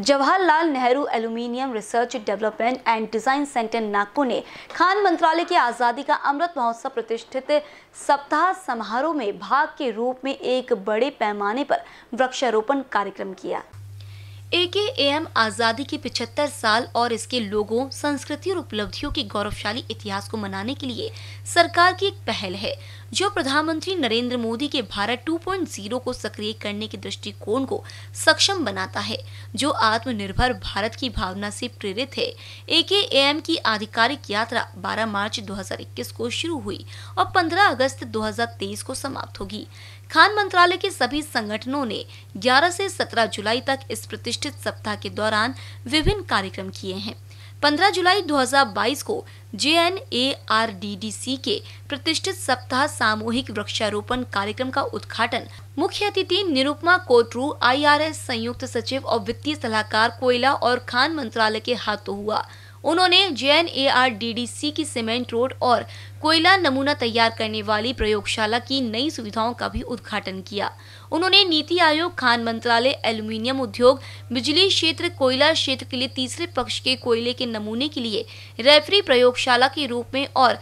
Jawaharlal Nehru aluminium research development and design centre Nagpur ने खान मंत्रालय की आज़ादी का अमृत महोत्सव प्रतिष्ठित सप्ताह समारोह में भाग के रूप में एक बड़े पैमाने पर वृक्षारोपण कार्यक्रम किया ए के ए एम आज़ादी के 75 साल और इसके लोगों संस्कृति और उपलब्धियों के गौरवशाली इतिहास को मनाने के लिए सरकार की एक पहल है जो प्रधानमंत्री नरेंद्र मोदी के भारत 2.0 को सक्रिय करने के दृष्टिकोण को सक्षम बनाता है जो आत्मनिर्भर भारत की भावना से प्रेरित है ए के ए एम की आधिकारिक यात्रा 12 मार्च 2021 को शुरू हुई और 15 अगस्त 2023 को समाप्त होगी खान मंत्रालय के सभी संगठनों ने 11 से 17 जुलाई तक इस प्रतिष्ठा प्रतिष्ठित सप्ताह के दौरान विभिन्न कार्यक्रम किए हैं 15 जुलाई 2022 को जे के प्रतिष्ठित सप्ताह सामूहिक वृक्षारोपण कार्यक्रम का उद्घाटन मुख्य अतिथि निरुपमा कोटरू आईआरएस संयुक्त सचिव और वित्तीय सलाहकार कोयला और खान मंत्रालय के हाथों हुआ उन्होंने जे की सीमेंट रोड और कोयला नमूना तैयार करने वाली प्रयोगशाला की नई सुविधाओं का भी उद्घाटन किया उन्होंने नीति आयोग खान मंत्रालय एल्यूमिनियम उद्योग बिजली क्षेत्र कोयला क्षेत्र के लिए तीसरे पक्ष के कोयले के नमूने के लिए रेफरी प्रयोगशाला के रूप में और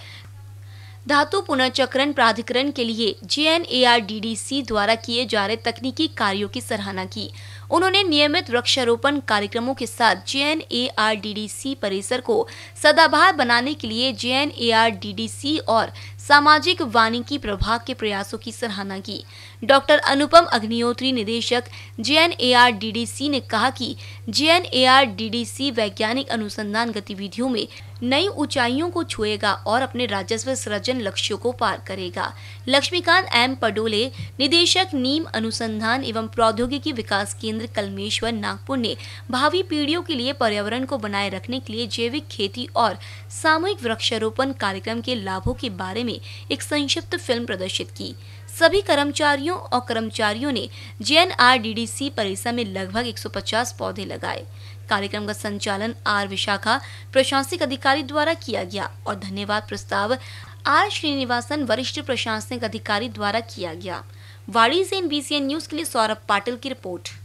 धातु पुनर्चक्रण प्राधिकरण के लिए जे द्वारा किए जा रहे तकनीकी कार्यों की सराहना की उन्होंने नियमित वृक्षारोपण कार्यक्रमों के साथ J N A R D D C परिसर को सदाबहार बनाने के लिए J N A R D D C और सामाजिक वानिकी प्रभाग के प्रयासों की सराहना की डॉक्टर अनुपम अग्निहोत्री निदेशक J N A R D D C ने कहा कि J N A R D D C वैज्ञानिक अनुसंधान गतिविधियों में नई ऊंचाइयों को छुएगा और अपने राजस्व सृजन लक्ष्यों को पार करेगा लक्ष्मीकांत एम पडोले निदेशक नीम अनुसंधान एवं प्रौद्योगिकी विकास केंद्र राजेंद्र कलमेश्वर नागपुर ने भावी पीढ़ियों के लिए पर्यावरण को बनाए रखने के लिए जैविक खेती और सामूहिक वृक्षारोपण कार्यक्रम के लाभों के बारे में एक संक्षिप्त फिल्म प्रदर्शित की सभी कर्मचारियों और कर्मचारियों ने जे परिसर में लगभग 150 पौधे लगाए कार्यक्रम का संचालन आर विशाखा प्रशासनिक अधिकारी द्वारा किया गया और धन्यवाद प्रस्ताव आर श्रीनिवासन वरिष्ठ प्रशासनिक अधिकारी द्वारा किया गया वाड़ी से इन न्यूज के लिए सौरभ पाटिल की रिपोर्ट